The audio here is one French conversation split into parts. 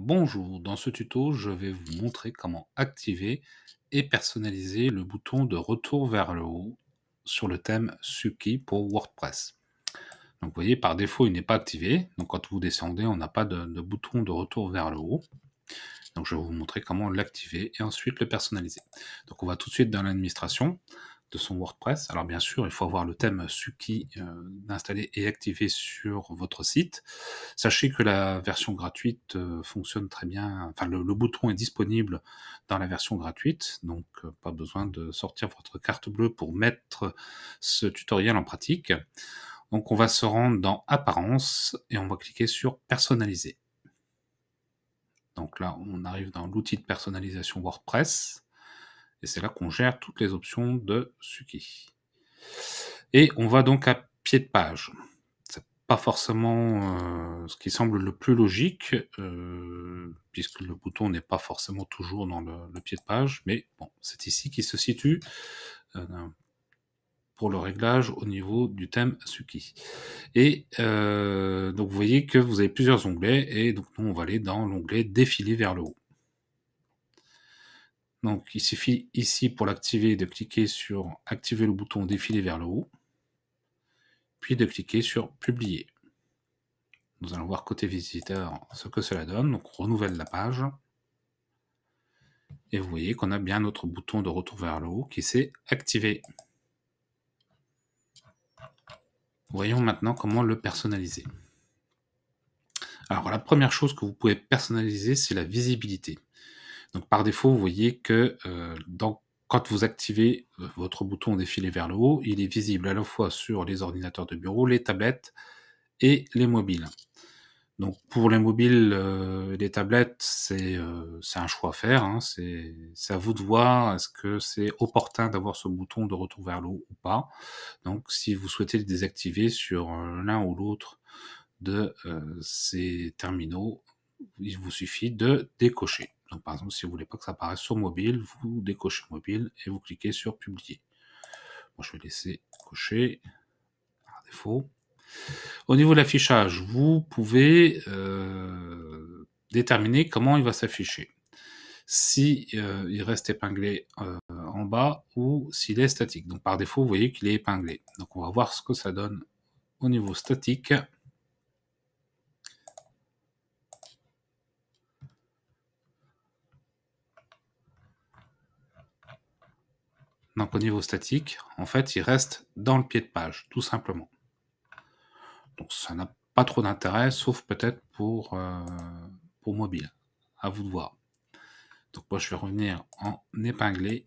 Bonjour, dans ce tuto, je vais vous montrer comment activer et personnaliser le bouton de retour vers le haut sur le thème Suki pour WordPress. Donc vous voyez, par défaut, il n'est pas activé. Donc quand vous descendez, on n'a pas de, bouton de retour vers le haut. Donc je vais vous montrer comment l'activer et ensuite le personnaliser. Donc on va tout de suite dans l'administration de son WordPress. Alors bien sûr, il faut avoir le thème Suki euh, installé et activé sur votre site. Sachez que la version gratuite euh, fonctionne très bien. Enfin, le, bouton est disponible dans la version gratuite, donc euh, pas besoin de sortir votre carte bleue pour mettre ce tutoriel en pratique. Donc on va se rendre dans Apparence et on va cliquer sur Personnaliser. Donc là, on arrive dans l'outil de personnalisation WordPress. Et c'est là qu'on gère toutes les options de Suki. Et on va donc à pied de page. C'est pas forcément euh, ce qui semble le plus logique, euh, puisque le bouton n'est pas forcément toujours dans le, pied de page, mais bon, c'est ici qu'il se situe euh, pour le réglage au niveau du thème Suki. Et donc vous voyez que vous avez plusieurs onglets, et donc nous on va aller dans l'onglet défiler vers le haut. Donc il suffit ici pour l'activer de cliquer sur activer le bouton défiler vers le haut, puis de cliquer sur publier. Nous allons voir côté visiteur ce que cela donne. Donc on renouvelle la page. Et vous voyez qu'on a bien notre bouton de retour vers le haut qui s'est activé. Voyons maintenant comment le personnaliser. Alors la première chose que vous pouvez personnaliser, c'est la visibilité. Donc par défaut, vous voyez que euh, quand vous activez euh, votre bouton défilé vers le haut, il est visible à la fois sur les ordinateurs de bureau, les tablettes et les mobiles. Donc pour les mobiles, et euh, les tablettes, c'est un choix à faire. Hein. c'est à vous de voir est-ce que c'est opportun d'avoir ce bouton de retour vers le haut ou pas. Donc si vous souhaitez le désactiver sur l'un ou l'autre de ces terminaux, il vous suffit de décocher. Donc, par exemple, si vous ne voulez pas que ça apparaisse sur mobile, vous décochez mobile et vous cliquez sur publier. je vais laisser cocher par défaut. Au niveau de l'affichage, vous pouvez euh, déterminer comment il va s'afficher. Si euh, il reste épinglé euh, en bas ou s'il est statique. Donc par défaut, vous voyez qu'il est épinglé. Donc on va voir ce que ça donne au niveau statique. Donc au niveau statique, en fait, il reste dans le pied de page, tout simplement. Donc ça n'a pas trop d'intérêt, sauf peut-être pour, euh, pour mobile. À vous de voir. Donc moi, je vais revenir en épinglé.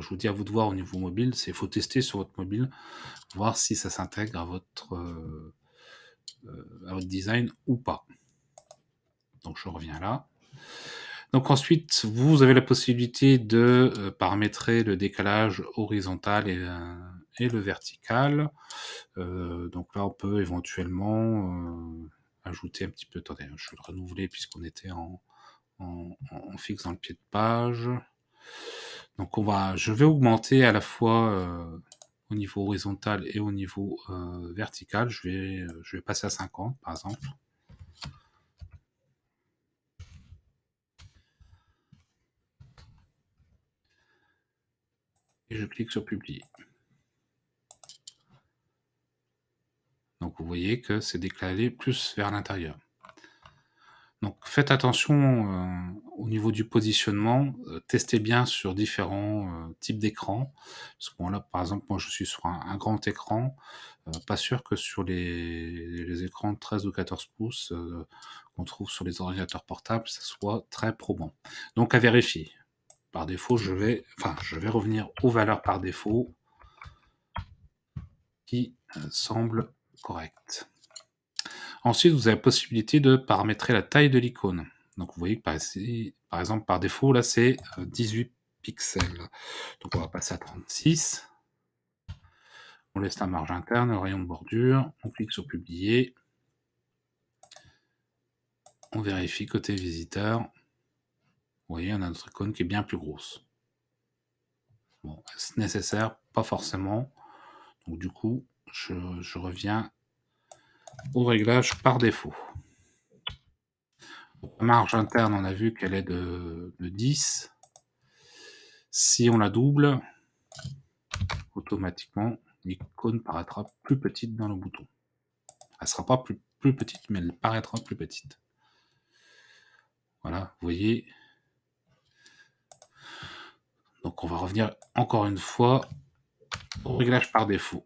je vous dis à vous de voir au niveau mobile, c'est faut tester sur votre mobile, voir si ça s'intègre à votre, euh, euh, à votre design ou pas. Donc je reviens là ensuite, vous avez la possibilité de euh, paramétrer le décalage horizontal et, euh, le vertical. Euh, donc là, on peut éventuellement ajouter un petit peu. Attendez, hein, je vais le renouveler puisqu'on était en, fixe dans le pied de page. Donc on va, je vais augmenter à la fois au niveau horizontal et au niveau vertical. Je vais, je vais passer à 50 par exemple. je clique sur publier. Donc vous voyez que c'est décalé plus vers l'intérieur. Donc faites attention euh, au niveau du positionnement, euh, testez bien sur différents euh, types d'écrans. Parce que là, par exemple, moi je suis sur un, grand écran. pas sûr que sur les, les, écrans 13 ou 14 pouces qu'on trouve sur les ordinateurs portables, ça soit très probant. Donc à vérifier par défaut, je vais, enfin, je vais revenir aux valeurs par défaut qui euh, semblent correctes. Ensuite, vous avez la possibilité de paramétrer la taille de l'icône. Donc vous voyez que par, exemple, par défaut, là, c'est 18 euh, pixels. Donc on va passer à 36. On laisse la marge interne, le rayon de bordure. On clique sur publier. On vérifie côté visiteur. Vous voyez, on a notre icône qui est bien plus grosse. Bon, est nécessaire Pas forcément. Donc du coup, je, reviens au réglage par défaut. La marge interne, on a vu qu'elle est de, 10. Si on la double, automatiquement, l'icône paraîtra plus petite dans le bouton. Elle ne sera pas plus petite, mais elle paraîtra plus petite. Voilà, vous voyez, on va revenir encore une fois au réglage par défaut.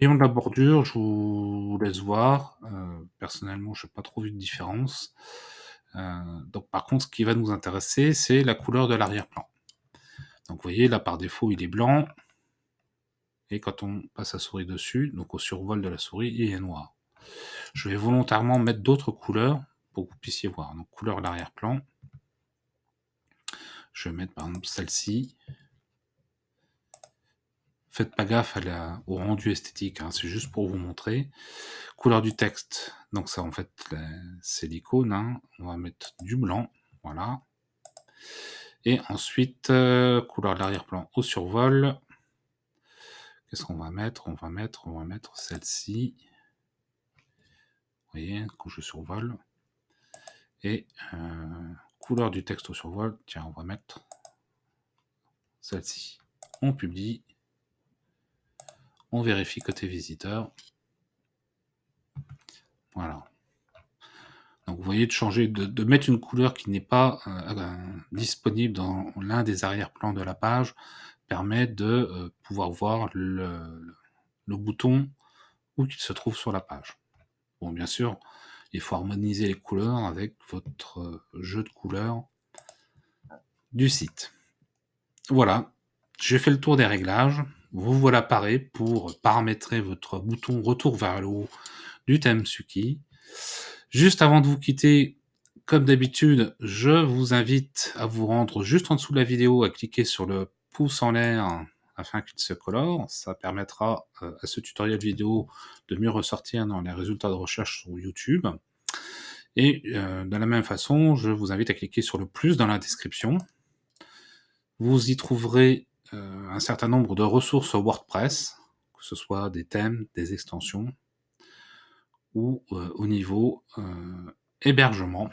on de la bordure, je vous laisse voir. Euh, personnellement, je n'ai pas trop vu de différence. Euh, donc par contre, ce qui va nous intéresser, c'est la couleur de l'arrière-plan. Donc vous voyez, là par défaut, il est blanc. Et quand on passe la souris dessus, donc au survol de la souris, il est noir. Je vais volontairement mettre d'autres couleurs pour que vous puissiez voir. Donc couleur de l'arrière-plan. Je vais mettre par exemple celle-ci. Faites pas gaffe au rendu esthétique, hein, c'est juste pour vous montrer. Couleur du texte, donc ça en fait c'est l'icône. Hein. On va mettre du blanc, voilà. Et ensuite, euh, couleur de l'arrière-plan au survol. Qu'est-ce qu'on va mettre On va mettre, on va mettre celle-ci. Vous voyez, couche je survole. Et euh, couleur du texte au survol, tiens, on va mettre celle-ci. On publie. On vérifie côté visiteur. Voilà. Donc vous voyez de changer, de, mettre une couleur qui n'est pas euh, euh, disponible dans l'un des arrière-plans de la page permet de euh, pouvoir voir le, le bouton où qu'il se trouve sur la page. Bon, bien sûr, il faut harmoniser les couleurs avec votre euh, jeu de couleurs du site. Voilà, j'ai fait le tour des réglages. Vous voilà paré pour paramétrer votre bouton retour vers le haut du Suki. Juste avant de vous quitter, comme d'habitude, je vous invite à vous rendre juste en dessous de la vidéo, à cliquer sur le pouce en l'air afin qu'il se colore. Ça permettra euh, à ce tutoriel vidéo de mieux ressortir dans les résultats de recherche sur YouTube. Et euh, de la même façon, je vous invite à cliquer sur le plus dans la description. Vous y trouverez euh, un certain nombre de ressources WordPress, que ce soit des thèmes, des extensions, ou au niveau hébergement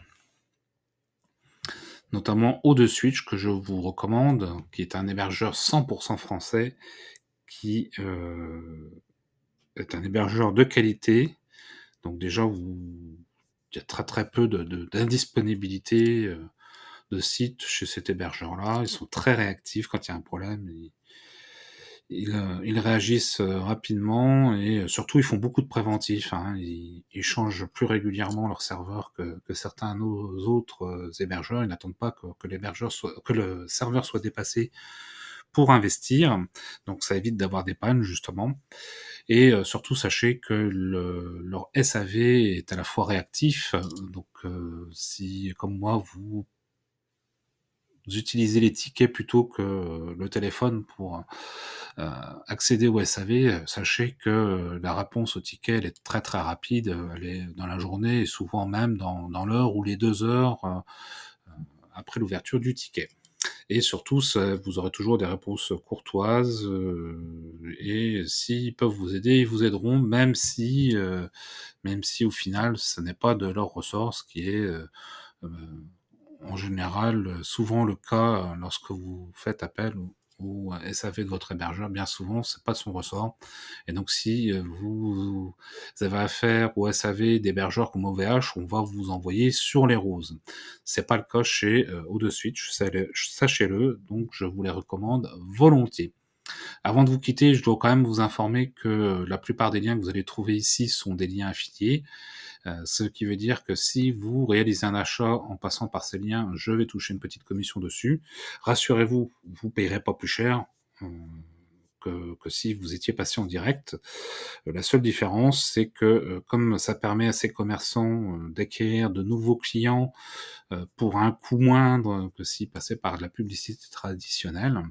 notamment au Switch que je vous recommande, qui est un hébergeur 100% français, qui euh, est un hébergeur de qualité. Donc déjà, vous... il y a très très peu d'indisponibilité de, euh, de sites chez cet hébergeur-là. Ils sont très réactifs quand il y a un problème. Euh, ils, réagissent euh, rapidement et euh, surtout ils font beaucoup de préventifs. Hein. Ils, changent plus régulièrement leur serveur que, que certains autres hébergeurs. Ils n'attendent pas que, que l'hébergeur soit, que le serveur soit dépassé pour investir. Donc ça évite d'avoir des pannes justement. Et surtout sachez que le, leur SAV est à la fois réactif. Donc si comme moi vous utiliser les tickets plutôt que le téléphone pour euh, euh, accéder au SAV, sachez que euh, la réponse au ticket elle est très très rapide, elle est dans la journée et souvent même dans, l'heure ou les deux heures après l'ouverture du ticket. Et surtout, vous aurez toujours des réponses courtoises. et s'ils peuvent vous aider, ils vous aideront, même si, même si au final, ce n'est pas de leur ressource qui est en général euh, souvent le cas euh, lorsque vous faites appel au, euh, SAV de votre hébergeur, bien souvent, c'est pas son ressort. Et donc, si vous, avez affaire au SAV d'hébergeurs comme OVH, on va vous envoyer sur les roses. C'est pas le cas chez o Au-dessus, sachez-le, donc je vous les recommande volontiers. Avant de vous quitter, je dois quand même vous informer que euh, la plupart des liens que vous allez trouver ici sont des liens affiliés, euh, ce qui veut dire que si vous réalisez un achat en passant par ces liens, je vais toucher une petite commission dessus. Rassurez-vous, vous ne payerez pas plus cher. Euh, que, si vous étiez passé en direct. la seule différence, c'est que comme ça permet à ces commerçants d'acquérir de nouveaux clients pour un coût moindre que s'ils passaient par la publicité traditionnelle,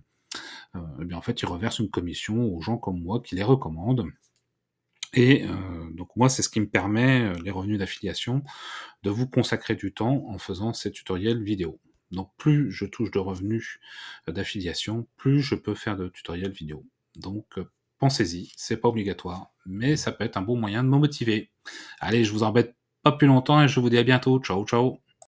euh, eh bien en fait, ils reverse une commission aux gens comme moi qui les recommandent. Et euh, donc moi, c'est ce qui me permet, euh, les revenus d'affiliation, de vous consacrer du temps en faisant ces tutoriels vidéo. Donc plus je touche de revenus d'affiliation, plus je peux faire de tutoriels vidéo. Donc pensez-y, c'est pas obligatoire, mais ça peut être un bon moyen de me motiver. Allez, je vous embête pas plus longtemps et je vous dis à bientôt. Ciao, ciao